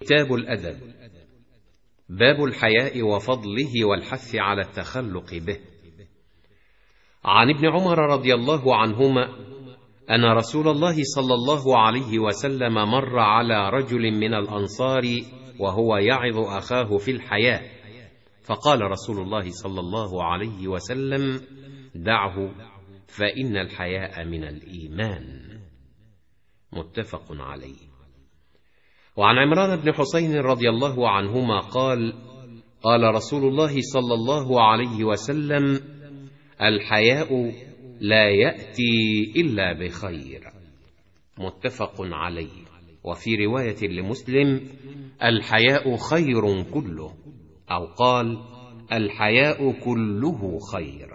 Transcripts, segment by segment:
كتاب الأدب باب الحياء وفضله والحث على التخلق به عن ابن عمر رضي الله عنهما أن رسول الله صلى الله عليه وسلم مر على رجل من الأنصار وهو يعظ أخاه في الحياء فقال رسول الله صلى الله عليه وسلم دعه فإن الحياء من الإيمان متفق عليه وعن عمران بن حسين رضي الله عنهما قال قال رسول الله صلى الله عليه وسلم الحياء لا ياتي الا بخير متفق عليه وفي روايه لمسلم الحياء خير كله او قال الحياء كله خير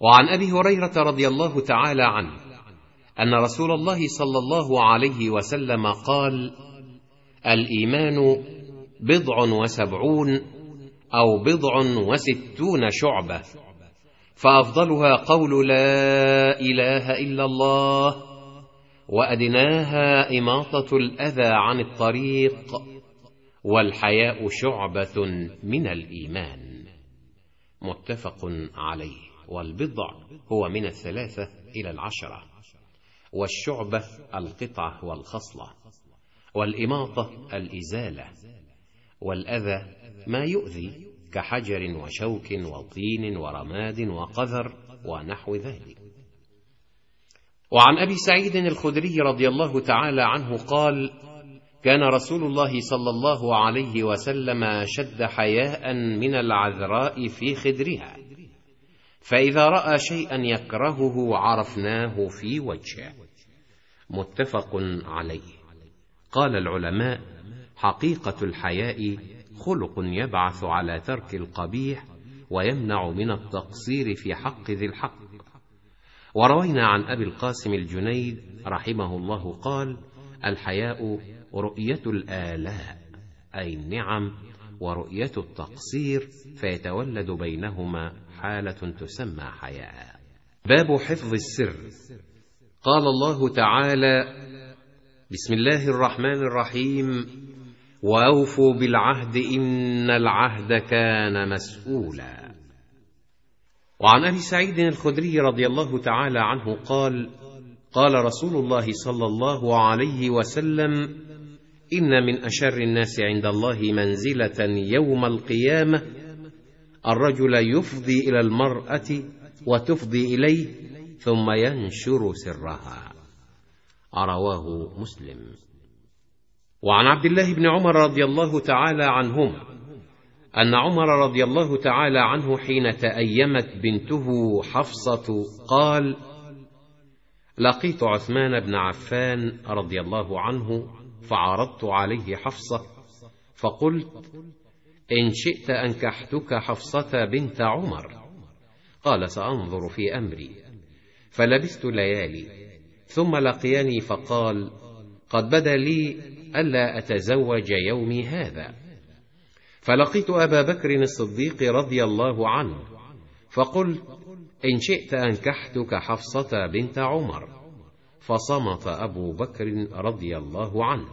وعن ابي هريره رضي الله تعالى عنه ان رسول الله صلى الله عليه وسلم قال الايمان بضع وسبعون او بضع وستون شعبه فافضلها قول لا اله الا الله وادناها اماطه الاذى عن الطريق والحياء شعبه من الايمان متفق عليه والبضع هو من الثلاثه الى العشره والشعبة القطعة والخصلة والإماطة الإزالة والأذى ما يؤذي كحجر وشوك وطين ورماد وقذر ونحو ذلك وعن أبي سعيد الخدري رضي الله تعالى عنه قال كان رسول الله صلى الله عليه وسلم أشد حياء من العذراء في خدرها فإذا رأى شيئا يكرهه عرفناه في وجهه متفق عليه قال العلماء حقيقه الحياء خلق يبعث على ترك القبيح ويمنع من التقصير في حق ذي الحق وروينا عن ابي القاسم الجنيد رحمه الله قال الحياء رؤيه الالاء اي النعم ورؤيه التقصير فيتولد بينهما حاله تسمى حياء باب حفظ السر قال الله تعالى بسم الله الرحمن الرحيم واوفوا بالعهد ان العهد كان مسؤولا وعن ابي سعيد الخدري رضي الله تعالى عنه قال قال رسول الله صلى الله عليه وسلم ان من اشر الناس عند الله منزله يوم القيامه الرجل يفضي الى المراه وتفضي اليه ثم ينشر سرها رواه مسلم وعن عبد الله بن عمر رضي الله تعالى عنهما ان عمر رضي الله تعالى عنه حين تايمت بنته حفصه قال لقيت عثمان بن عفان رضي الله عنه فعرضت عليه حفصه فقلت ان شئت انكحتك حفصه بنت عمر قال سانظر في امري فلبثت ليالي ثم لقيني فقال قد بدا لي الا اتزوج يومي هذا فلقيت ابا بكر الصديق رضي الله عنه فقلت ان شئت انكحتك حفصه بنت عمر فصمت ابو بكر رضي الله عنه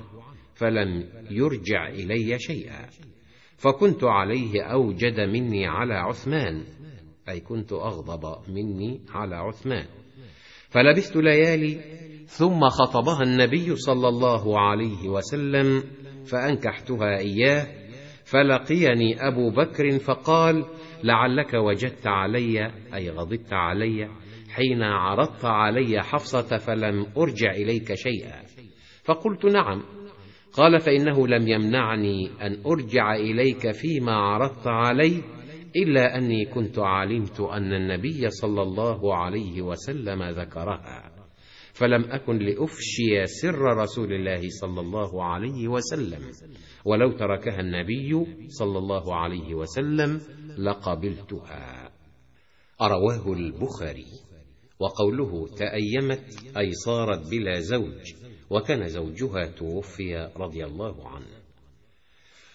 فلم يرجع الي شيئا فكنت عليه اوجد مني على عثمان اي كنت اغضب مني على عثمان فلبثت ليالي ثم خطبها النبي صلى الله عليه وسلم فانكحتها اياه فلقيني ابو بكر فقال لعلك وجدت علي اي غضبت علي حين عرضت علي حفصه فلم ارجع اليك شيئا فقلت نعم قال فانه لم يمنعني ان ارجع اليك فيما عرضت علي الا اني كنت علمت ان النبي صلى الله عليه وسلم ذكرها فلم اكن لافشي سر رسول الله صلى الله عليه وسلم ولو تركها النبي صلى الله عليه وسلم لقبلتها أرواه البخاري وقوله تايمت اي صارت بلا زوج وكان زوجها توفي رضي الله عنه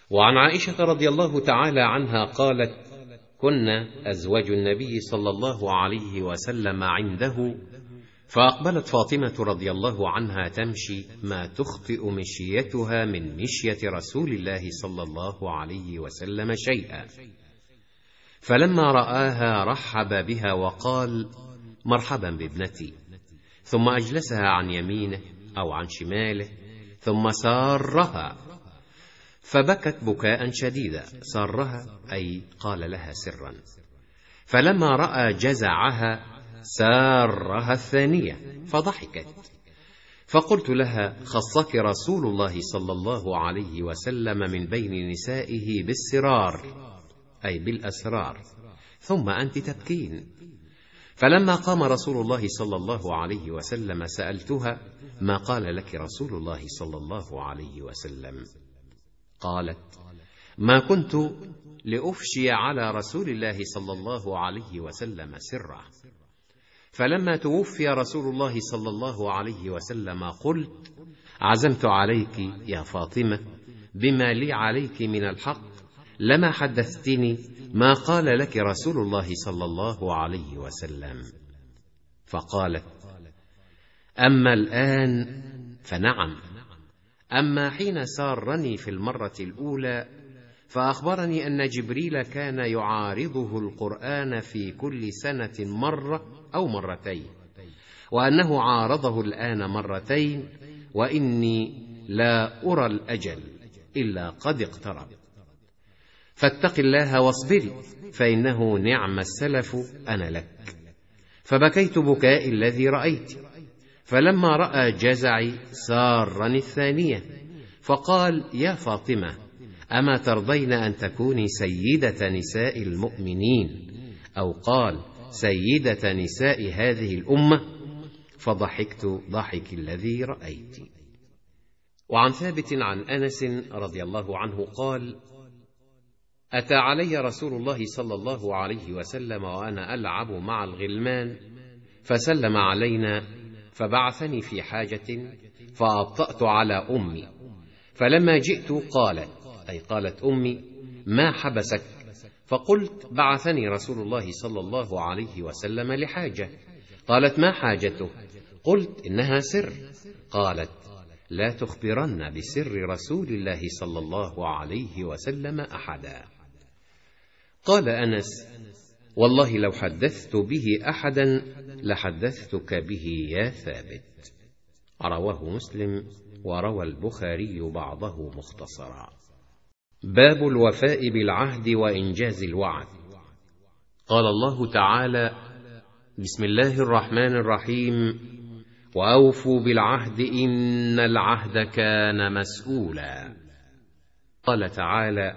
وعن عائشه رضي الله تعالى عنها قالت كنا ازواج النبي صلى الله عليه وسلم عنده فاقبلت فاطمه رضي الله عنها تمشي ما تخطئ مشيتها من مشيه رسول الله صلى الله عليه وسلم شيئا فلما راها رحب بها وقال مرحبا بابنتي ثم اجلسها عن يمينه او عن شماله ثم سارها فبكت بكاء شديدا سرها أي قال لها سرا فلما رأى جزعها سارها الثانية فضحكت فقلت لها خصك رسول الله صلى الله عليه وسلم من بين نسائه بالسرار أي بالأسرار ثم أنت تبكين فلما قام رسول الله صلى الله عليه وسلم سألتها ما قال لك رسول الله صلى الله عليه وسلم قالت ما كنت لافشي على رسول الله صلى الله عليه وسلم سره فلما توفي رسول الله صلى الله عليه وسلم قلت عزمت عليك يا فاطمه بما لي عليك من الحق لما حدثتني ما قال لك رسول الله صلى الله عليه وسلم فقالت اما الان فنعم اما حين سارني في المره الاولى فاخبرني ان جبريل كان يعارضه القران في كل سنه مره او مرتين وانه عارضه الان مرتين واني لا ارى الاجل الا قد اقترب فاتق الله واصبري فانه نعم السلف انا لك فبكيت بكاء الذي رايت فلما راى جزعي سارني الثانيه فقال يا فاطمه اما ترضين ان تكوني سيده نساء المؤمنين او قال سيده نساء هذه الامه فضحكت ضحك الذي رايت وعن ثابت عن انس رضي الله عنه قال اتى علي رسول الله صلى الله عليه وسلم وانا العب مع الغلمان فسلم علينا فبعثني في حاجة فأبطأت على أمي فلما جئت قالت أي قالت أمي ما حبسك فقلت بعثني رسول الله صلى الله عليه وسلم لحاجة قالت ما حاجته قلت إنها سر قالت لا تخبرن بسر رسول الله صلى الله عليه وسلم أحدا قال أنس والله لو حدثت به أحدا لحدثتك به يا ثابت رواه مسلم وروى البخاري بعضه مختصرا باب الوفاء بالعهد وانجاز الوعد قال الله تعالى بسم الله الرحمن الرحيم واوفوا بالعهد ان العهد كان مسؤولا قال تعالى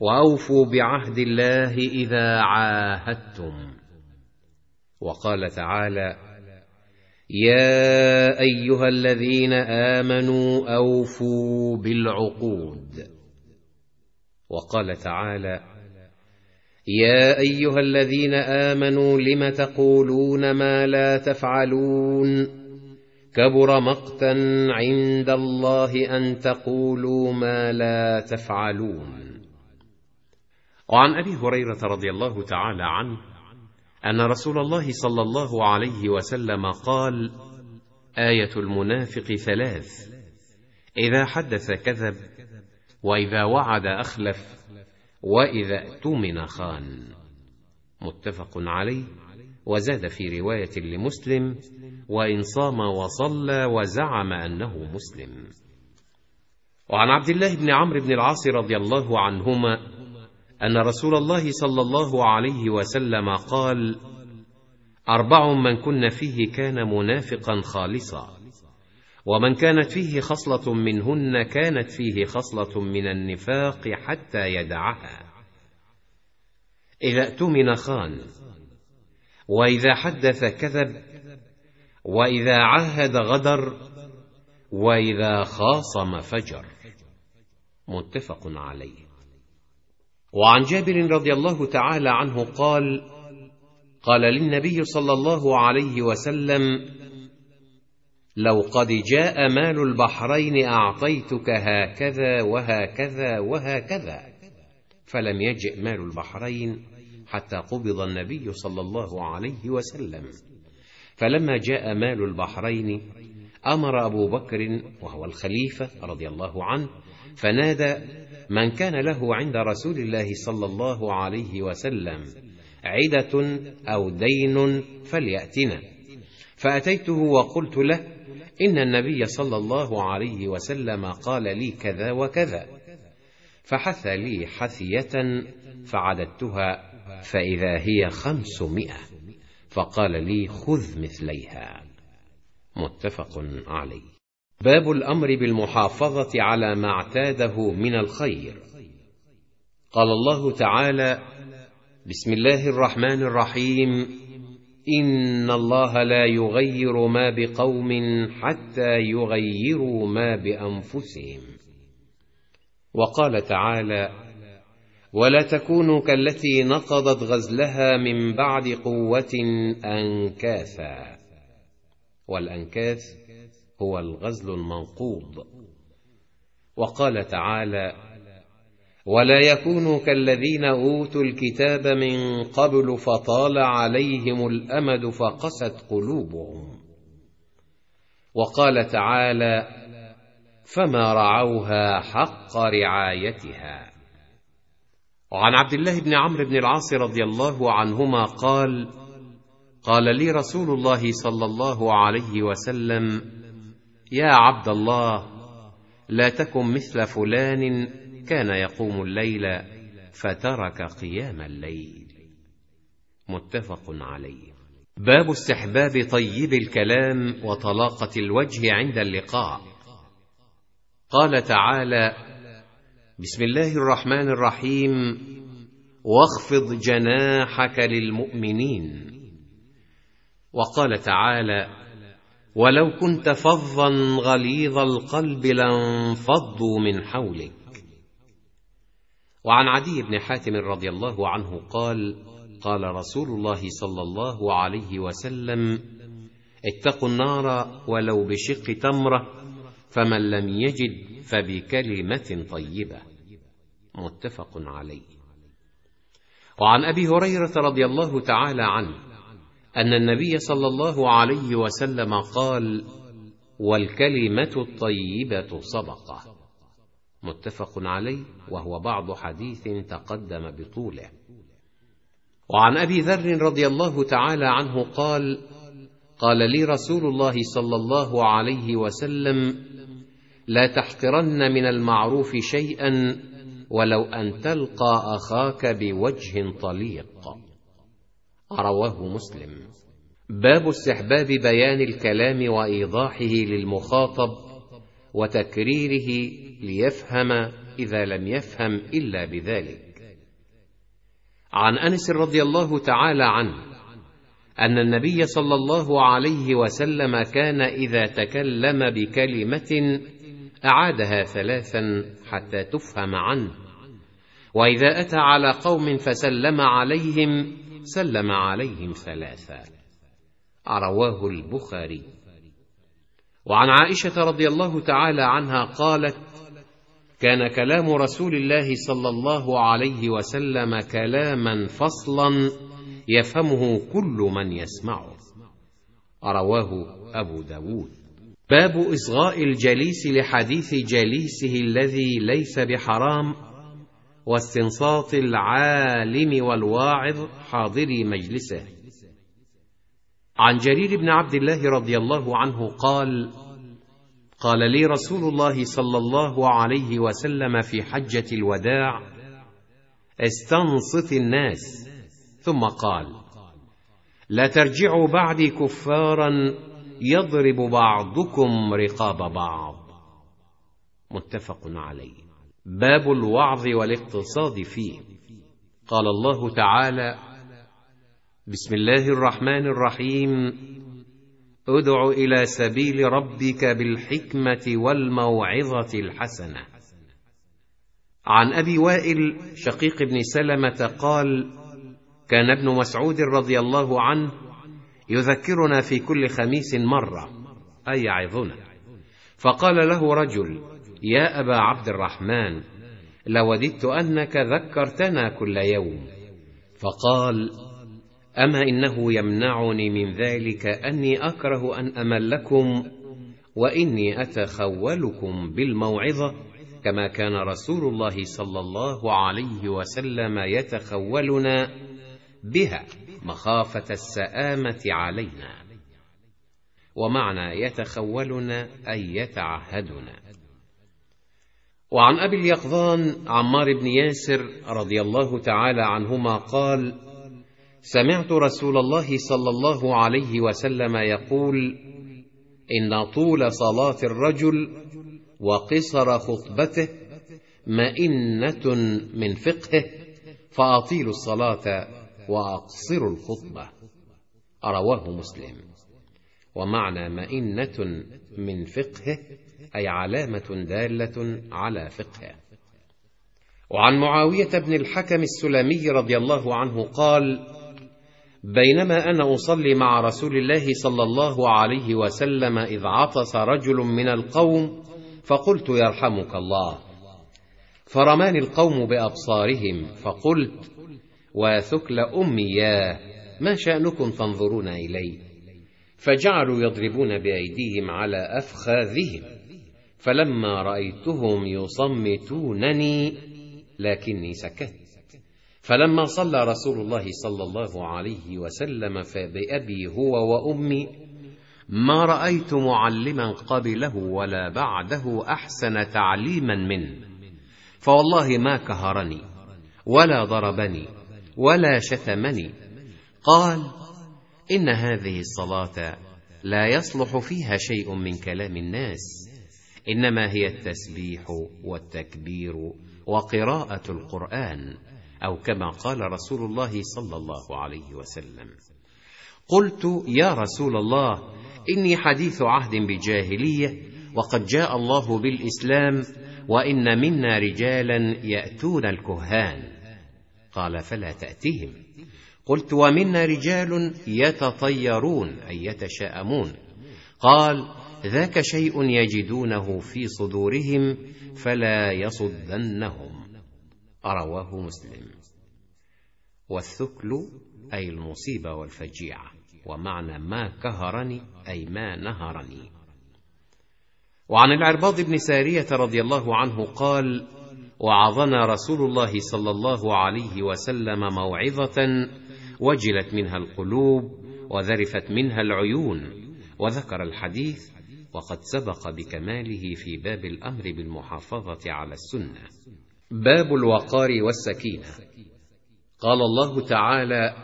واوفوا بعهد الله اذا عاهدتم وقال تعالى يا ايها الذين امنوا اوفوا بالعقود وقال تعالى يا ايها الذين امنوا لم تقولون ما لا تفعلون كبر مقتا عند الله ان تقولوا ما لا تفعلون وعن ابي هريره رضي الله تعالى عنه ان رسول الله صلى الله عليه وسلم قال ايه المنافق ثلاث اذا حدث كذب واذا وعد اخلف واذا اؤتمن خان متفق عليه وزاد في روايه لمسلم وان صام وصلى وزعم انه مسلم وعن عبد الله بن عمرو بن العاص رضي الله عنهما أن رسول الله صلى الله عليه وسلم قال أربع من كن فيه كان منافقا خالصا ومن كانت فيه خصلة منهن كانت فيه خصلة من النفاق حتى يدعها إذا اؤتمن خان وإذا حدث كذب وإذا عهد غدر وإذا خاصم فجر متفق عليه وعن جابر رضي الله تعالى عنه قال قال للنبي صلى الله عليه وسلم لو قد جاء مال البحرين اعطيتك هكذا وهكذا وهكذا فلم يجئ مال البحرين حتى قبض النبي صلى الله عليه وسلم فلما جاء مال البحرين امر ابو بكر وهو الخليفه رضي الله عنه فنادى من كان له عند رسول الله صلى الله عليه وسلم عدة أو دين فليأتنا فأتيته وقلت له إن النبي صلى الله عليه وسلم قال لي كذا وكذا فحث لي حثية فعددتها فإذا هي خمسمائة فقال لي خذ مثليها متفق عليه باب الامر بالمحافظه على ما اعتاده من الخير قال الله تعالى بسم الله الرحمن الرحيم ان الله لا يغير ما بقوم حتى يغيروا ما بانفسهم وقال تعالى ولا تكونوا كالتي نقضت غزلها من بعد قوه انكاثا والانكاث هو الغزل المنقوض وقال تعالى ولا يكونوا كالذين اوتوا الكتاب من قبل فطال عليهم الامد فقست قلوبهم وقال تعالى فما رعوها حق رعايتها وعن عبد الله بن عمرو بن العاص رضي الله عنهما قال قال لي رسول الله صلى الله عليه وسلم يا عبد الله لا تكن مثل فلان كان يقوم الليل فترك قيام الليل متفق عليه باب استحباب طيب الكلام وطلاقه الوجه عند اللقاء قال تعالى بسم الله الرحمن الرحيم واخفض جناحك للمؤمنين وقال تعالى ولو كنت فظا غليظ القلب لانفضوا من حولك وعن عدي بن حاتم رضي الله عنه قال قال رسول الله صلى الله عليه وسلم اتقوا النار ولو بشق تمره فمن لم يجد فبكلمه طيبه متفق عليه وعن ابي هريره رضي الله تعالى عنه ان النبي صلى الله عليه وسلم قال والكلمه الطيبه صدقه متفق عليه وهو بعض حديث تقدم بطوله وعن ابي ذر رضي الله تعالى عنه قال قال لي رسول الله صلى الله عليه وسلم لا تحقرن من المعروف شيئا ولو ان تلقى اخاك بوجه طليق رواه مسلم باب استحباب بيان الكلام وايضاحه للمخاطب وتكريره ليفهم اذا لم يفهم الا بذلك عن انس رضي الله تعالى عنه ان النبي صلى الله عليه وسلم كان اذا تكلم بكلمه اعادها ثلاثا حتى تفهم عنه واذا اتى على قوم فسلم عليهم سلم عليهم ثلاثا رواه البخاري وعن عائشه رضي الله تعالى عنها قالت كان كلام رسول الله صلى الله عليه وسلم كلاما فصلا يفهمه كل من يسمعه رواه ابو داود باب اصغاء الجليس لحديث جليسه الذي ليس بحرام واستنصاط العالم والواعظ حاضري مجلسه عن جرير بن عبد الله رضي الله عنه قال قال لي رسول الله صلى الله عليه وسلم في حجه الوداع استنصت الناس ثم قال لا ترجعوا بعدي كفارا يضرب بعضكم رقاب بعض متفق عليه باب الوعظ والاقتصاد فيه قال الله تعالى بسم الله الرحمن الرحيم ادع الى سبيل ربك بالحكمه والموعظه الحسنه عن ابي وائل شقيق بن سلمه قال كان ابن مسعود رضي الله عنه يذكرنا في كل خميس مره اي يعظنا فقال له رجل يا ابا عبد الرحمن لوددت انك ذكرتنا كل يوم فقال اما انه يمنعني من ذلك اني اكره ان املكم واني اتخولكم بالموعظه كما كان رسول الله صلى الله عليه وسلم يتخولنا بها مخافه السامه علينا ومعنى يتخولنا اي يتعهدنا وعن ابي اليقظان عمار بن ياسر رضي الله تعالى عنهما قال سمعت رسول الله صلى الله عليه وسلم يقول ان طول صلاه الرجل وقصر خطبته مئنه من فقهه فاطيلوا الصلاه واقصروا الخطبه رواه مسلم ومعنى مئنه من فقهه أي علامة دالة على فقهه وعن معاوية بن الحكم السلمي رضي الله عنه قال بينما أنا أصلي مع رسول الله صلى الله عليه وسلم إذ عطس رجل من القوم فقلت يرحمك الله فرماني القوم بأبصارهم فقلت وثكل أمي يا ما شأنكم تنظرون إلي فجعلوا يضربون بأيديهم على أفخاذهم فلما رايتهم يصمتونني لكني سكت فلما صلى رسول الله صلى الله عليه وسلم فبابي هو وامي ما رايت معلما قبله ولا بعده احسن تعليما منه فوالله ما كهرني ولا ضربني ولا شتمني قال ان هذه الصلاه لا يصلح فيها شيء من كلام الناس انما هي التسبيح والتكبير وقراءه القران او كما قال رسول الله صلى الله عليه وسلم قلت يا رسول الله اني حديث عهد بجاهليه وقد جاء الله بالاسلام وان منا رجالا ياتون الكهان قال فلا تاتهم قلت ومنا رجال يتطيرون اي يتشاءمون قال ذاك شيء يجدونه في صدورهم فلا يصدنهم رواه مسلم والثكل اي المصيبه والفجيعه ومعنى ما كهرني اي ما نهرني وعن العرباض بن ساريه رضي الله عنه قال وعظنا رسول الله صلى الله عليه وسلم موعظه وجلت منها القلوب وذرفت منها العيون وذكر الحديث وقد سبق بكماله في باب الامر بالمحافظه على السنه باب الوقار والسكينه قال الله تعالى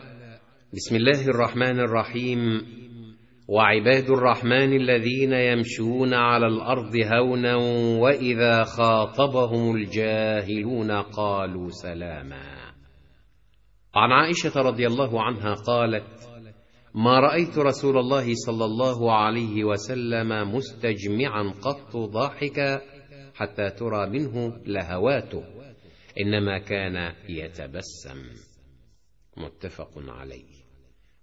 بسم الله الرحمن الرحيم وعباد الرحمن الذين يمشون على الارض هونا واذا خاطبهم الجاهلون قالوا سلاما عن عائشه رضي الله عنها قالت ما رايت رسول الله صلى الله عليه وسلم مستجمعا قط ضاحكا حتى ترى منه لهواته انما كان يتبسم متفق عليه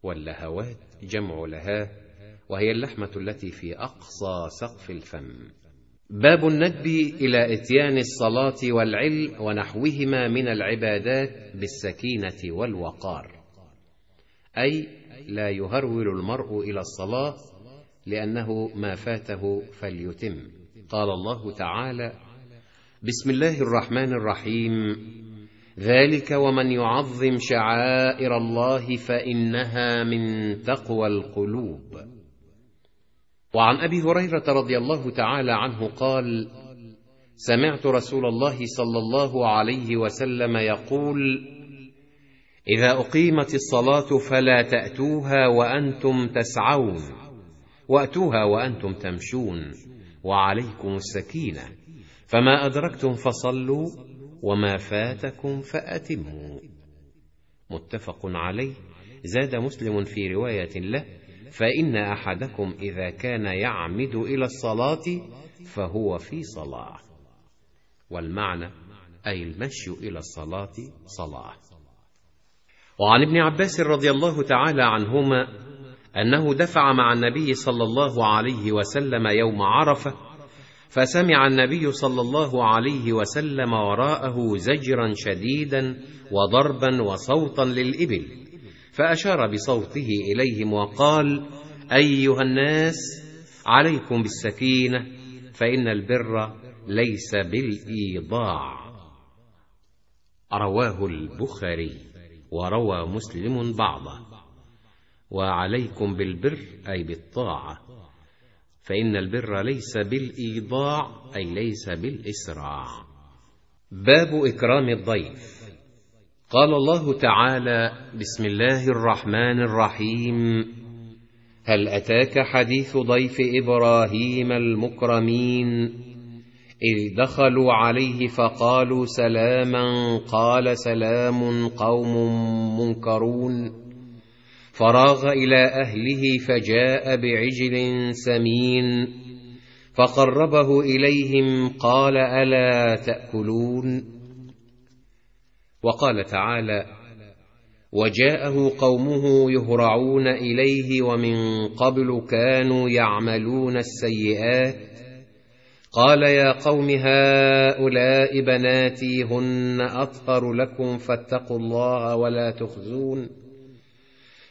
واللهوات جمع لها وهي اللحمه التي في اقصى سقف الفم باب الندب الى اتيان الصلاه والعلم ونحوهما من العبادات بالسكينه والوقار اي لا يهرول المرء إلى الصلاة لأنه ما فاته فليتم قال الله تعالى بسم الله الرحمن الرحيم ذلك ومن يعظم شعائر الله فإنها من تقوى القلوب وعن أبي هريرة رضي الله تعالى عنه قال سمعت رسول الله صلى الله عليه وسلم يقول اذا اقيمت الصلاه فلا تاتوها وانتم تسعون واتوها وانتم تمشون وعليكم السكينه فما ادركتم فصلوا وما فاتكم فاتموا متفق عليه زاد مسلم في روايه له فان احدكم اذا كان يعمد الى الصلاه فهو في صلاه والمعنى اي المشي الى الصلاه صلاه وعن ابن عباس رضي الله تعالى عنهما انه دفع مع النبي صلى الله عليه وسلم يوم عرفه فسمع النبي صلى الله عليه وسلم وراءه زجرا شديدا وضربا وصوتا للابل فاشار بصوته اليهم وقال ايها الناس عليكم بالسكينه فان البر ليس بالايضاع رواه البخاري وروى مسلم بعضه وعليكم بالبر أي بالطاعة فإن البر ليس بالإيضاع أي ليس بالإسراع باب إكرام الضيف قال الله تعالى بسم الله الرحمن الرحيم هل أتاك حديث ضيف إبراهيم المكرمين إذ دخلوا عليه فقالوا سلاما قال سلام قوم منكرون فراغ إلى أهله فجاء بعجل سمين فقربه إليهم قال ألا تأكلون وقال تعالى وجاءه قومه يهرعون إليه ومن قبل كانوا يعملون السيئات قال يا قوم هؤلاء بناتي هن أطهر لكم فاتقوا الله ولا تخزون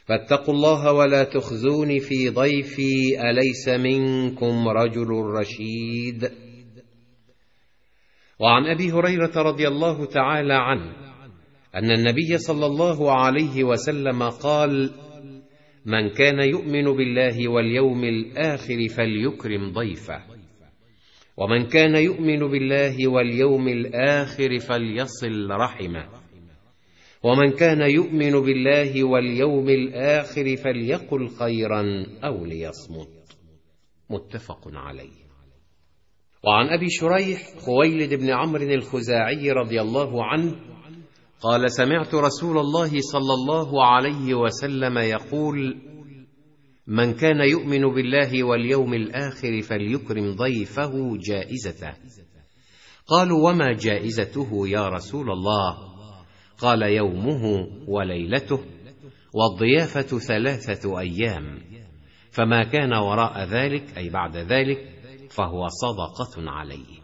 فاتقوا الله ولا تخزون في ضيفي أليس منكم رجل رشيد وعن أبي هريرة رضي الله تعالى عنه أن النبي صلى الله عليه وسلم قال من كان يؤمن بالله واليوم الآخر فليكرم ضيفه ومن كان يؤمن بالله واليوم الاخر فليصل رحمه ومن كان يؤمن بالله واليوم الاخر فليقل خيرا او ليصمت متفق عليه وعن ابي شريح خويلد بن عمرو الخزاعي رضي الله عنه قال سمعت رسول الله صلى الله عليه وسلم يقول من كان يؤمن بالله واليوم الاخر فليكرم ضيفه جائزته قالوا وما جائزته يا رسول الله قال يومه وليلته والضيافه ثلاثه ايام فما كان وراء ذلك اي بعد ذلك فهو صدقه عليه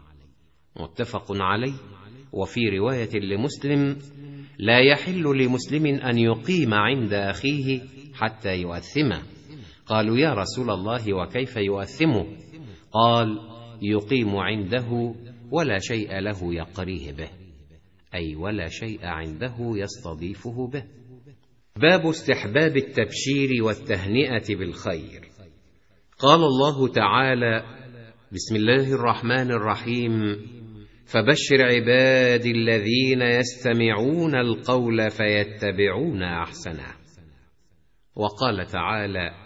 متفق عليه وفي روايه لمسلم لا يحل لمسلم ان يقيم عند اخيه حتى يؤثمه قالوا يا رسول الله وكيف يؤثمه قال يقيم عنده ولا شيء له يقريه به اي ولا شيء عنده يستضيفه به باب استحباب التبشير والتهنئه بالخير قال الله تعالى بسم الله الرحمن الرحيم فبشر عبادي الذين يستمعون القول فيتبعون احسنه وقال تعالى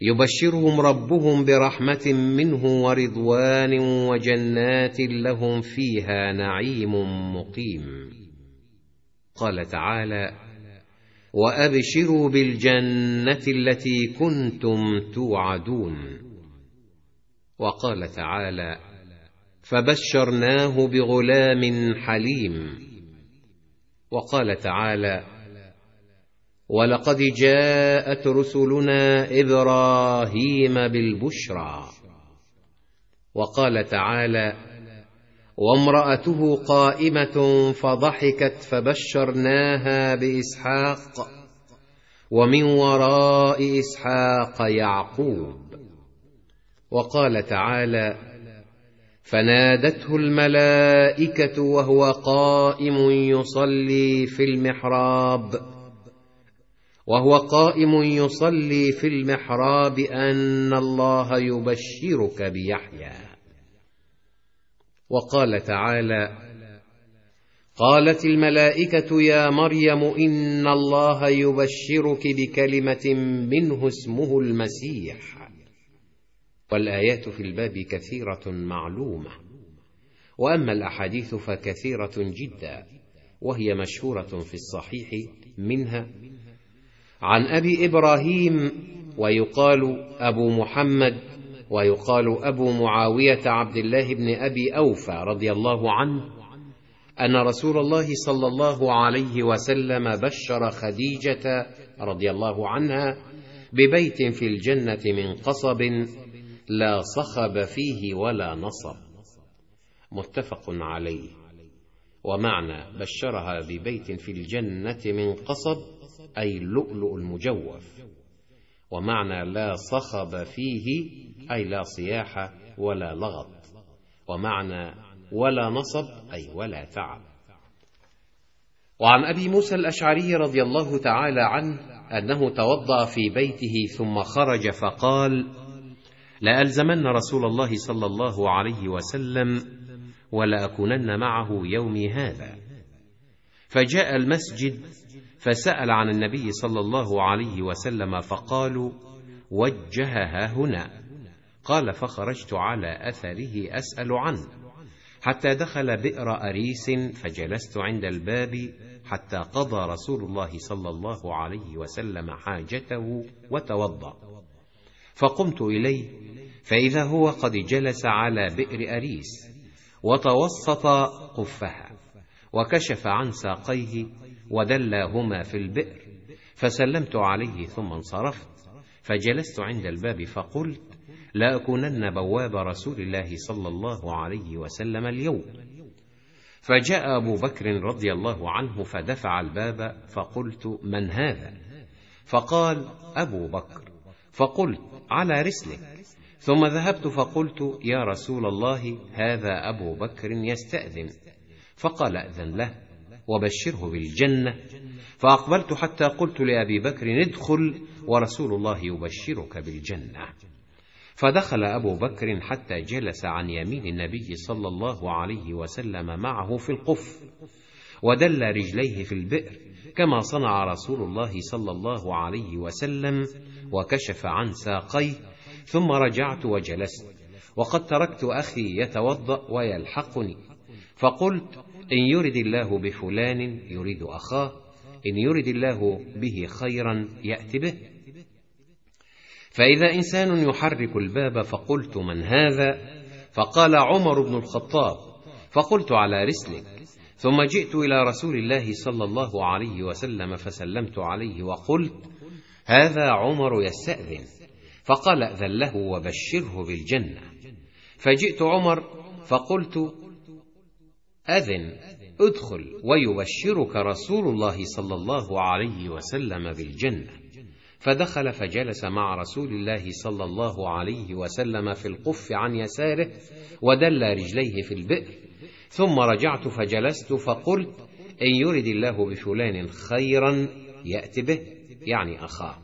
يبشرهم ربهم برحمه منه ورضوان وجنات لهم فيها نعيم مقيم قال تعالى وابشروا بالجنه التي كنتم توعدون وقال تعالى فبشرناه بغلام حليم وقال تعالى ولقد جاءت رسلنا ابراهيم بالبشرى وقال تعالى وامراته قائمه فضحكت فبشرناها باسحاق ومن وراء اسحاق يعقوب وقال تعالى فنادته الملائكه وهو قائم يصلي في المحراب وهو قائم يصلي في المحراب ان الله يبشرك بيحيى وقال تعالى قالت الملائكه يا مريم ان الله يبشرك بكلمه منه اسمه المسيح والايات في الباب كثيره معلومه واما الاحاديث فكثيره جدا وهي مشهوره في الصحيح منها عن ابي ابراهيم ويقال ابو محمد ويقال ابو معاويه عبد الله بن ابي اوفى رضي الله عنه ان رسول الله صلى الله عليه وسلم بشر خديجه رضي الله عنها ببيت في الجنه من قصب لا صخب فيه ولا نصب متفق عليه ومعنى بشرها ببيت في الجنه من قصب أي اللؤلؤ المجوف ومعنى لا صخب فيه أي لا صياح ولا لغط ومعنى ولا نصب أي ولا تعب وعن أبي موسى الأشعري رضي الله تعالى عنه أنه توضأ في بيته ثم خرج فقال لألزمن رسول الله صلى الله عليه وسلم ولأكونن معه يومي هذا فجاء المسجد فسأل عن النبي صلى الله عليه وسلم فقالوا وجهها هنا قال فخرجت على أثره أسأل عنه حتى دخل بئر أريس فجلست عند الباب حتى قضى رسول الله صلى الله عليه وسلم حاجته وتوضأ فقمت إليه فإذا هو قد جلس على بئر أريس وتوسط قفها وكشف عن ساقيه ودلاهما في البئر فسلمت عليه ثم انصرفت فجلست عند الباب فقلت لاكونن بواب رسول الله صلى الله عليه وسلم اليوم فجاء ابو بكر رضي الله عنه فدفع الباب فقلت من هذا فقال ابو بكر فقلت على رسلك ثم ذهبت فقلت يا رسول الله هذا ابو بكر يستاذن فقال اذن له وبشره بالجنة فأقبلت حتى قلت لأبي بكر ادخل ورسول الله يبشرك بالجنة فدخل أبو بكر حتى جلس عن يمين النبي صلى الله عليه وسلم معه في القف ودل رجليه في البئر كما صنع رسول الله صلى الله عليه وسلم وكشف عن ساقيه ثم رجعت وجلست وقد تركت أخي يتوضأ ويلحقني فقلت إن يرد الله بفلان يريد أخاه إن يرد الله به خيرا يأت به فإذا إنسان يحرك الباب فقلت من هذا فقال عمر بن الخطاب فقلت على رسلك ثم جئت إلى رسول الله صلى الله عليه وسلم فسلمت عليه وقلت هذا عمر يستأذن فقال أذن له وبشره بالجنة فجئت عمر فقلت أذن ادخل ويبشرك رسول الله صلى الله عليه وسلم بالجنة فدخل فجلس مع رسول الله صلى الله عليه وسلم في القف عن يساره ودل رجليه في البئر ثم رجعت فجلست فقلت إن يرد الله بفلان خيرا يأت به يعني أخاه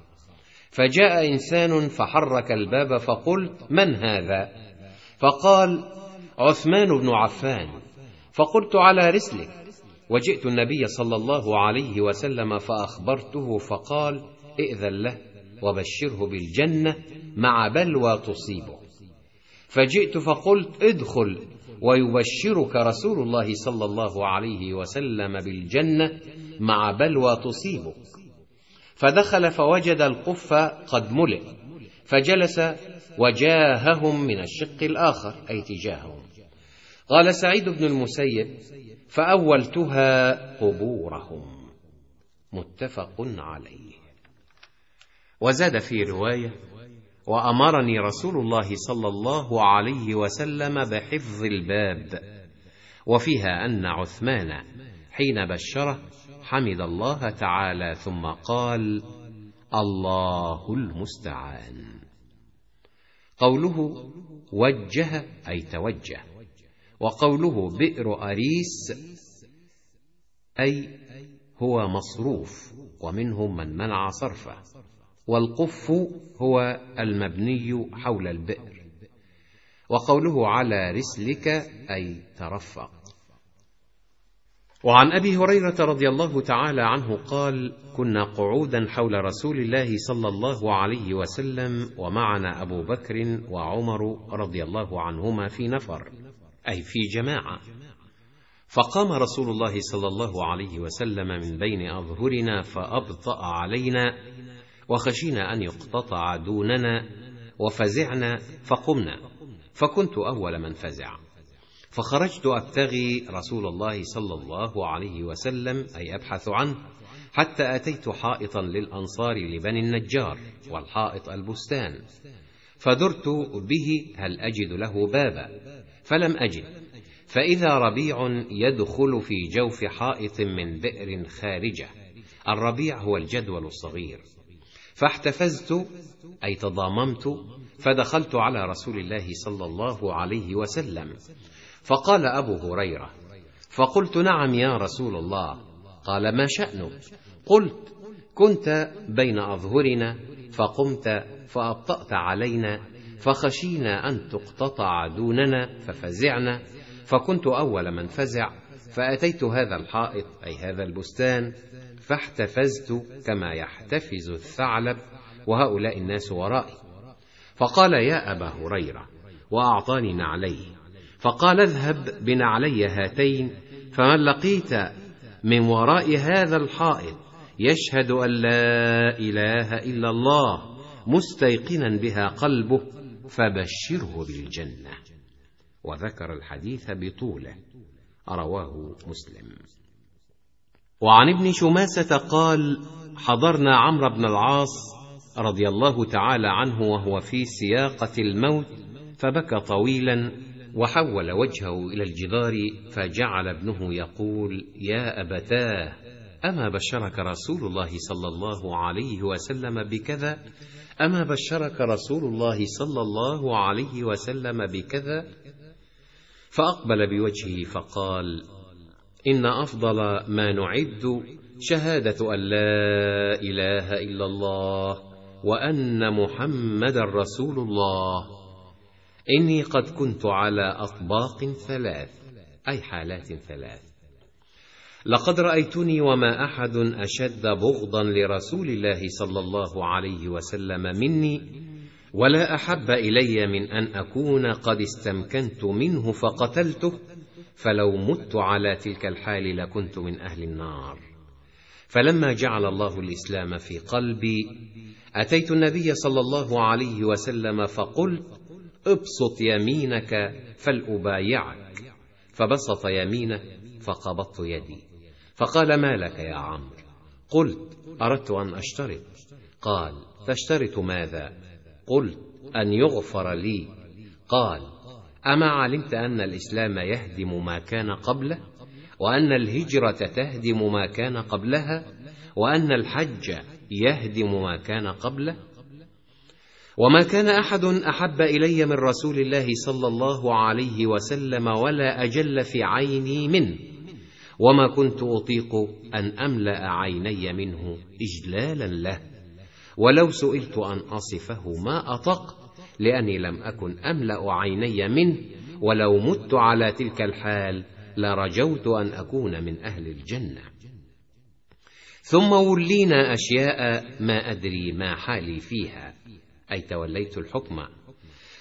فجاء إنسان فحرك الباب فقلت من هذا فقال عثمان بن عفان فقلت على رسلك وجئت النبي صلى الله عليه وسلم فاخبرته فقال ائذن له وبشره بالجنه مع بلوى تصيبه فجئت فقلت ادخل ويبشرك رسول الله صلى الله عليه وسلم بالجنه مع بلوى تصيبه فدخل فوجد القف قد ملئ فجلس وجاههم من الشق الاخر اي تجاههم قال سعيد بن المسيب فاولتها قبورهم متفق عليه وزاد في روايه وامرني رسول الله صلى الله عليه وسلم بحفظ الباب وفيها ان عثمان حين بشره حمد الله تعالى ثم قال الله المستعان قوله وجه اي توجه وقوله بئر أريس أي هو مصروف ومنهم من منع صرفه والقف هو المبني حول البئر وقوله على رسلك أي ترفق وعن أبي هريرة رضي الله تعالى عنه قال كنا قعودا حول رسول الله صلى الله عليه وسلم ومعنا أبو بكر وعمر رضي الله عنهما في نفر أي في جماعة فقام رسول الله صلى الله عليه وسلم من بين أظهرنا فأبطأ علينا وخشينا أن يقتطع دوننا وفزعنا فقمنا فكنت أول من فزع فخرجت أبتغي رسول الله صلى الله عليه وسلم أي أبحث عنه حتى أتيت حائطا للأنصار لبني النجار والحائط البستان فدرت به هل أجد له بابا فلم أجد فإذا ربيع يدخل في جوف حائط من بئر خارجة الربيع هو الجدول الصغير فاحتفزت أي تضاممت فدخلت على رسول الله صلى الله عليه وسلم فقال أبو هريرة فقلت نعم يا رسول الله قال ما شأنك قلت كنت بين أظهرنا فقمت فأبطأت علينا فخشينا أن تقتطع دوننا ففزعنا فكنت أول من فزع فأتيت هذا الحائط أي هذا البستان فاحتفزت كما يحتفز الثعلب وهؤلاء الناس ورائي فقال يا أبا هريرة وأعطاني نعليه فقال اذهب بنعلي هاتين فمن لقيت من وراء هذا الحائط يشهد أن لا إله إلا الله مستيقنا بها قلبه فبشره بالجنة وذكر الحديث بطوله رواه مسلم وعن ابن شماسة قال حضرنا عمرو بن العاص رضي الله تعالى عنه وهو في سياقة الموت فبكى طويلا وحول وجهه إلى الجدار فجعل ابنه يقول يا أبتاه أما بشرك رسول الله صلى الله عليه وسلم بكذا أما بشرك رسول الله صلى الله عليه وسلم بكذا فأقبل بوجهه فقال إن أفضل ما نعد شهادة أن لا إله إلا الله وأن محمد رسول الله إني قد كنت على أطباق ثلاث أي حالات ثلاث لقد رايتني وما احد اشد بغضا لرسول الله صلى الله عليه وسلم مني ولا احب الي من ان اكون قد استمكنت منه فقتلته فلو مت على تلك الحال لكنت من اهل النار فلما جعل الله الاسلام في قلبي اتيت النبي صلى الله عليه وسلم فقلت ابسط يمينك فلابايعك فبسط يمينه فقبضت يدي فقال ما لك يا عمرو قلت أردت أن أشترط قال تشترط ماذا قلت أن يغفر لي قال أما علمت أن الإسلام يهدم ما كان قبله وأن الهجرة تهدم ما كان قبلها وأن الحج يهدم ما كان قبله وما كان احد احب الي من رسول الله صلى الله عليه وسلم ولا اجل في عيني منه وما كنت اطيق ان املا عيني منه اجلالا له ولو سئلت ان اصفه ما اطق لاني لم اكن املا عيني منه ولو مت على تلك الحال لرجوت ان اكون من اهل الجنه ثم ولينا اشياء ما ادري ما حالي فيها اي توليت الحكم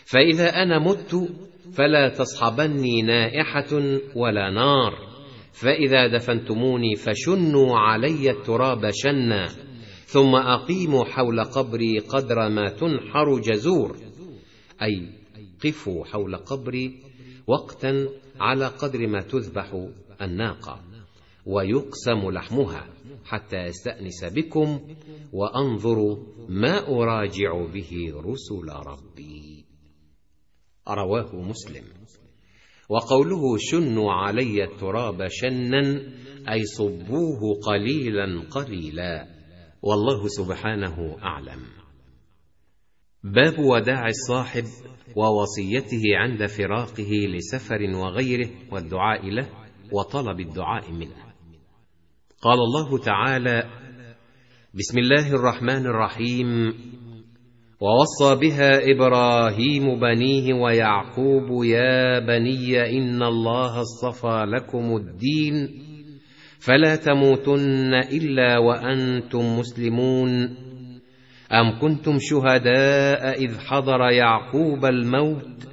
فاذا انا مت فلا تصحبني نائحه ولا نار فإذا دفنتموني فشنوا علي التراب شنا ثم أقيموا حول قبري قدر ما تنحر جزور أي قفوا حول قبري وقتا على قدر ما تذبح الناقة ويقسم لحمها حتى يستأنس بكم وأنظر ما أراجع به رسل ربي رواه مسلم وقوله شنوا علي التراب شنا اي صبوه قليلا قليلا والله سبحانه اعلم باب وداع الصاحب ووصيته عند فراقه لسفر وغيره والدعاء له وطلب الدعاء منه قال الله تعالى بسم الله الرحمن الرحيم ووصى بها ابراهيم بنيه ويعقوب يا بني ان الله اصطفى لكم الدين فلا تموتن الا وانتم مسلمون ام كنتم شهداء اذ حضر يعقوب الموت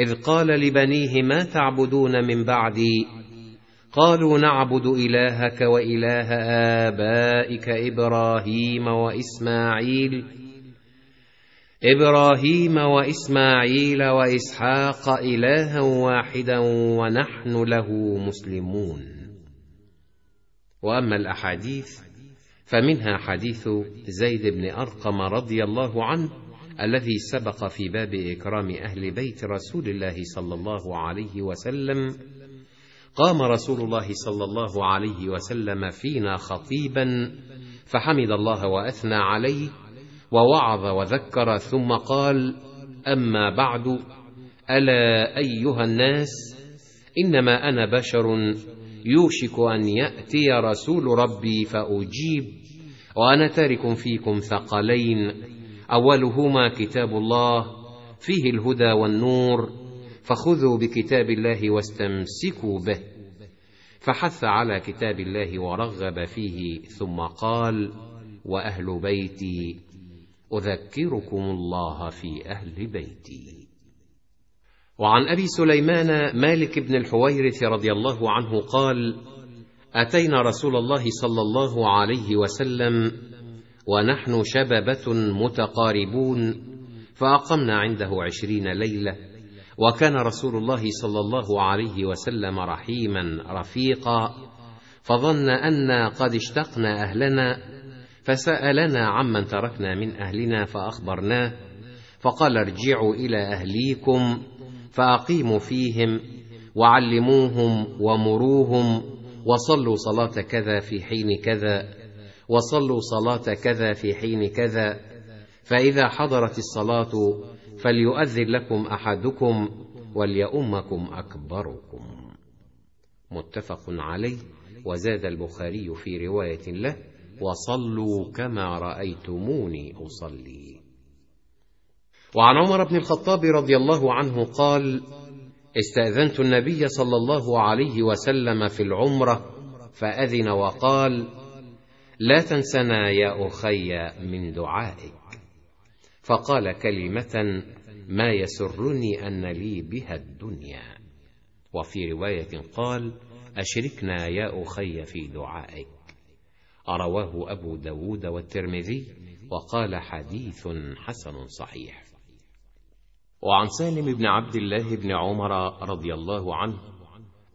اذ قال لبنيه ما تعبدون من بعدي قالوا نعبد الهك واله ابائك ابراهيم واسماعيل ابراهيم واسماعيل واسحاق الها واحدا ونحن له مسلمون واما الاحاديث فمنها حديث زيد بن ارقم رضي الله عنه الذي سبق في باب اكرام اهل بيت رسول الله صلى الله عليه وسلم قام رسول الله صلى الله عليه وسلم فينا خطيبا فحمد الله واثنى عليه ووعظ وذكر ثم قال اما بعد الا ايها الناس انما انا بشر يوشك ان ياتي رسول ربي فاجيب وانا تارك فيكم ثقلين اولهما كتاب الله فيه الهدى والنور فخذوا بكتاب الله واستمسكوا به فحث على كتاب الله ورغب فيه ثم قال واهل بيتي أذكركم الله في أهل بيتي وعن أبي سليمان مالك بن الحويرث رضي الله عنه قال أتينا رسول الله صلى الله عليه وسلم ونحن شببة متقاربون فأقمنا عنده عشرين ليلة وكان رسول الله صلى الله عليه وسلم رحيما رفيقا فظن أنا قد اشتقنا أهلنا فسالنا عمن تركنا من اهلنا فاخبرناه فقال ارجعوا الى اهليكم فاقيموا فيهم وعلموهم ومروهم وصلوا صلاه كذا في حين كذا وصلوا صلاه كذا في حين كذا فاذا حضرت الصلاه فليؤذن لكم احدكم وليؤمكم اكبركم متفق عليه وزاد البخاري في روايه له وصلوا كما رايتموني اصلي وعن عمر بن الخطاب رضي الله عنه قال استاذنت النبي صلى الله عليه وسلم في العمره فاذن وقال لا تنسنا يا اخي من دعائك فقال كلمه ما يسرني ان لي بها الدنيا وفي روايه قال اشركنا يا اخي في دعائك رواه أبو داود والترمذي وقال حديث حسن صحيح وعن سالم بن عبد الله بن عمر رضي الله عنه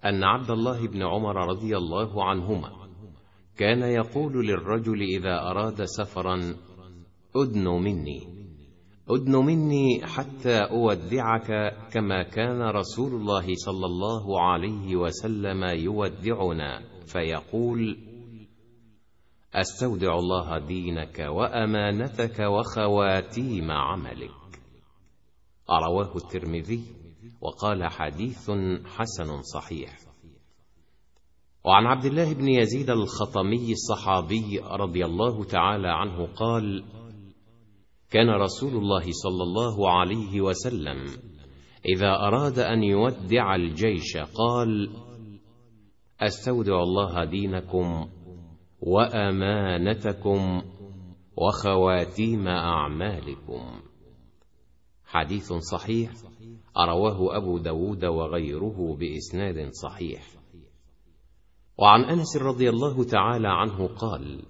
أن عبد الله بن عمر رضي الله عنهما كان يقول للرجل إذا أراد سفرا أدن مني أدن مني حتى أودعك كما كان رسول الله صلى الله عليه وسلم يودعنا فيقول استودع الله دينك وامانتك وخواتيم عملك رواه الترمذي وقال حديث حسن صحيح وعن عبد الله بن يزيد الخطمي الصحابي رضي الله تعالى عنه قال كان رسول الله صلى الله عليه وسلم اذا اراد ان يودع الجيش قال استودع الله دينكم وامانتكم وخواتيم اعمالكم حديث صحيح ارواه ابو داود وغيره باسناد صحيح وعن انس رضي الله تعالى عنه قال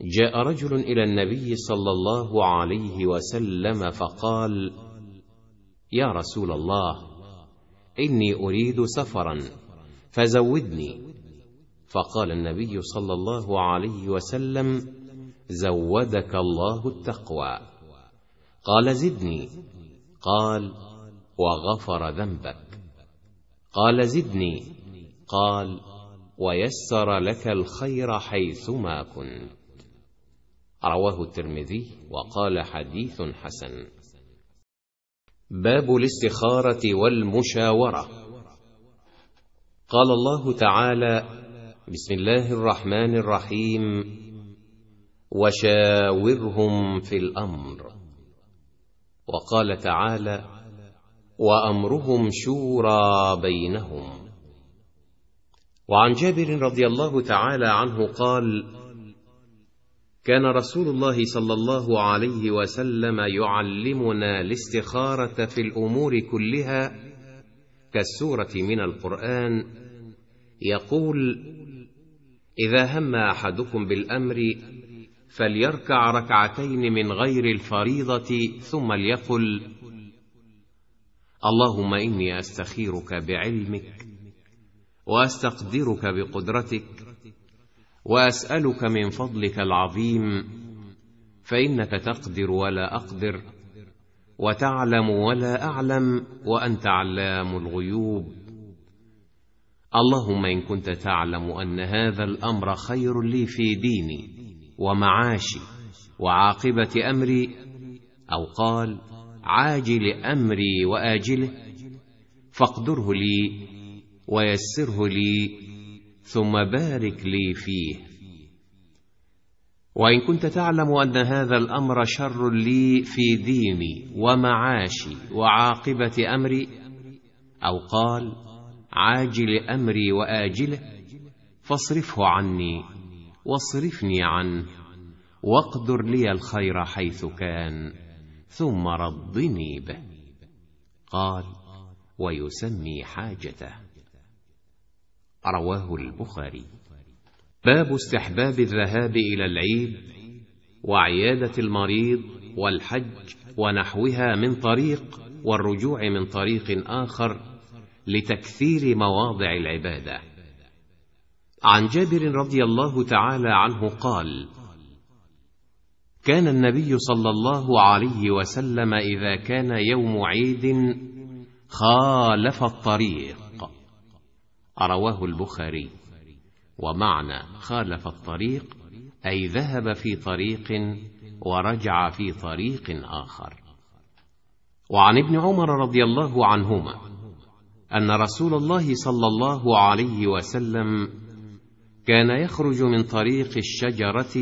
جاء رجل الى النبي صلى الله عليه وسلم فقال يا رسول الله اني اريد سفرا فزودني فقال النبي صلى الله عليه وسلم زودك الله التقوى قال زدني قال وغفر ذنبك قال زدني قال ويسر لك الخير حيثما كنت رواه الترمذي وقال حديث حسن باب الاستخاره والمشاوره قال الله تعالى بسم الله الرحمن الرحيم وشاورهم في الامر وقال تعالى وامرهم شورى بينهم وعن جابر رضي الله تعالى عنه قال كان رسول الله صلى الله عليه وسلم يعلمنا الاستخاره في الامور كلها كالسوره من القران يقول اذا هم احدكم بالامر فليركع ركعتين من غير الفريضه ثم ليقل اللهم اني استخيرك بعلمك واستقدرك بقدرتك واسالك من فضلك العظيم فانك تقدر ولا اقدر وتعلم ولا اعلم وانت علام الغيوب اللهم ان كنت تعلم ان هذا الامر خير لي في ديني ومعاشي وعاقبه امري او قال عاجل امري واجله فاقدره لي ويسره لي ثم بارك لي فيه وان كنت تعلم ان هذا الامر شر لي في ديني ومعاشي وعاقبه امري او قال عاجل امري واجله فاصرفه عني واصرفني عنه واقدر لي الخير حيث كان ثم رضني به قال ويسمي حاجته رواه البخاري باب استحباب الذهاب الى العيد وعياده المريض والحج ونحوها من طريق والرجوع من طريق اخر لتكثير مواضع العباده عن جابر رضي الله تعالى عنه قال كان النبي صلى الله عليه وسلم اذا كان يوم عيد خالف الطريق رواه البخاري ومعنى خالف الطريق اي ذهب في طريق ورجع في طريق اخر وعن ابن عمر رضي الله عنهما ان رسول الله صلى الله عليه وسلم كان يخرج من طريق الشجره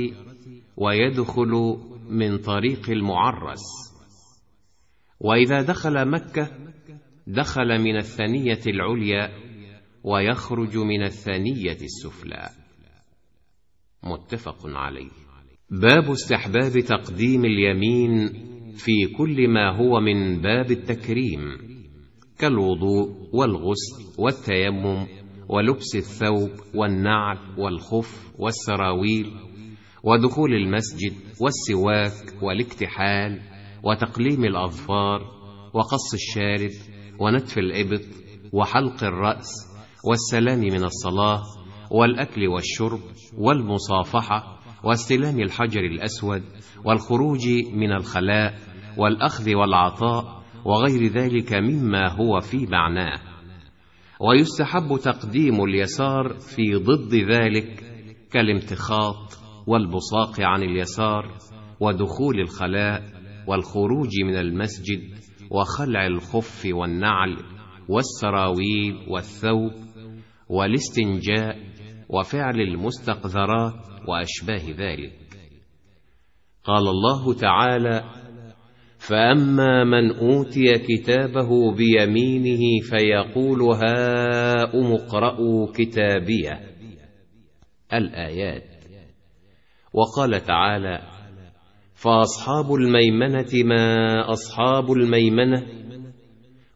ويدخل من طريق المعرس واذا دخل مكه دخل من الثنيه العليا ويخرج من الثنيه السفلى متفق عليه باب استحباب تقديم اليمين في كل ما هو من باب التكريم كالوضوء والغسل والتيمم ولبس الثوب والنعل والخف والسراويل ودخول المسجد والسواك والاكتحال وتقليم الاظفار وقص الشارب ونتف الابط وحلق الراس والسلام من الصلاه والاكل والشرب والمصافحه واستلام الحجر الاسود والخروج من الخلاء والاخذ والعطاء وغير ذلك مما هو في معناه ويستحب تقديم اليسار في ضد ذلك كالامتخاط والبصاق عن اليسار ودخول الخلاء والخروج من المسجد وخلع الخف والنعل والسراويل والثوب والاستنجاء وفعل المستقذرات واشباه ذلك قال الله تعالى فاما من اوتي كتابه بيمينه فيقول هاؤم اقرءوا كتابيه الايات وقال تعالى فاصحاب الميمنه ما اصحاب الميمنه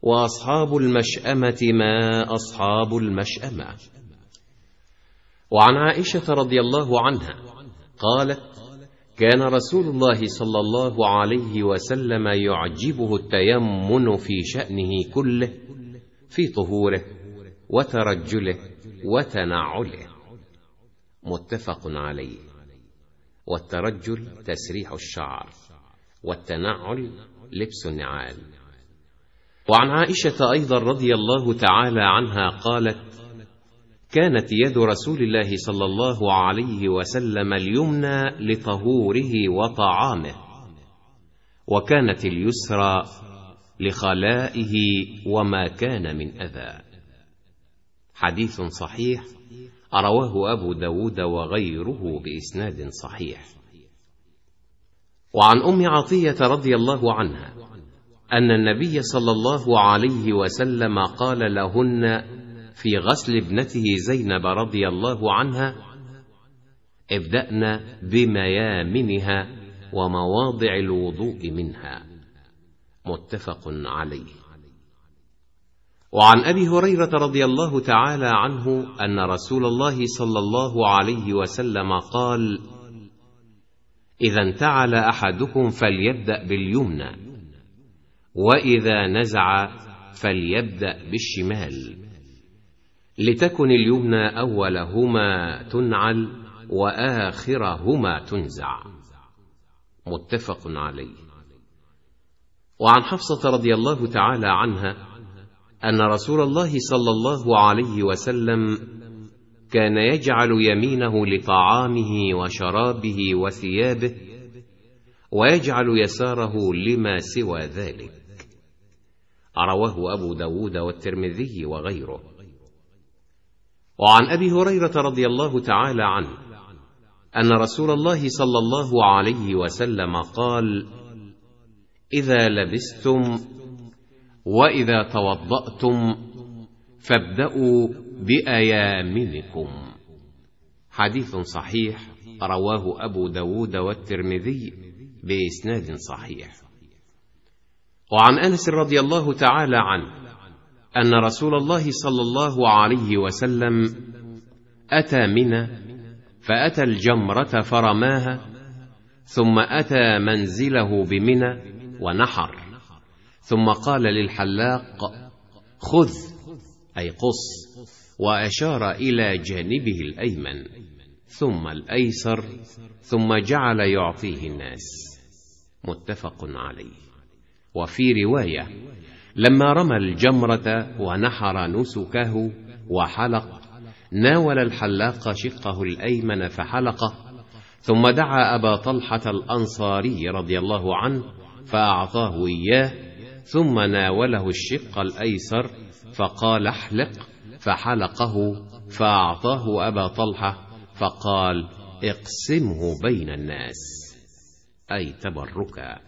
واصحاب المشامه ما اصحاب المشامه وعن عائشه رضي الله عنها قالت كان رسول الله صلى الله عليه وسلم يعجبه التيمن في شأنه كله في طهوره وترجله وتنعله متفق عليه والترجل تسريح الشعر والتنعل لبس النعال وعن عائشه ايضا رضي الله تعالى عنها قالت كانت يد رسول الله صلى الله عليه وسلم اليمنى لطهوره وطعامه وكانت اليسرى لخلائه وما كان من اذى حديث صحيح رواه ابو داود وغيره باسناد صحيح وعن ام عطيه رضي الله عنها ان النبي صلى الله عليه وسلم قال لهن في غسل ابنته زينب رضي الله عنها ابدانا بميامنها ومواضع الوضوء منها متفق عليه وعن ابي هريره رضي الله تعالى عنه ان رسول الله صلى الله عليه وسلم قال اذا انتعل احدكم فليبدا باليمنى واذا نزع فليبدا بالشمال لتكن اليمنى اولهما تنعل واخرهما تنزع متفق عليه وعن حفصه رضي الله تعالى عنها ان رسول الله صلى الله عليه وسلم كان يجعل يمينه لطعامه وشرابه وثيابه ويجعل يساره لما سوى ذلك رواه ابو داود والترمذي وغيره وعن ابي هريره رضي الله تعالى عنه ان رسول الله صلى الله عليه وسلم قال اذا لبستم واذا توضاتم فابداوا بايامنكم حديث صحيح رواه ابو داود والترمذي باسناد صحيح وعن انس رضي الله تعالى عنه ان رسول الله صلى الله عليه وسلم اتى منى فاتى الجمره فرماها ثم اتى منزله بمنى ونحر ثم قال للحلاق خذ اي قص واشار الى جانبه الايمن ثم الايسر ثم جعل يعطيه الناس متفق عليه وفي روايه لما رمى الجمره ونحر نسكه وحلق ناول الحلاق شقه الايمن فحلقه ثم دعا ابا طلحه الانصاري رضي الله عنه فاعطاه اياه ثم ناوله الشق الايسر فقال احلق فحلقه فاعطاه ابا طلحه فقال اقسمه بين الناس اي تبركا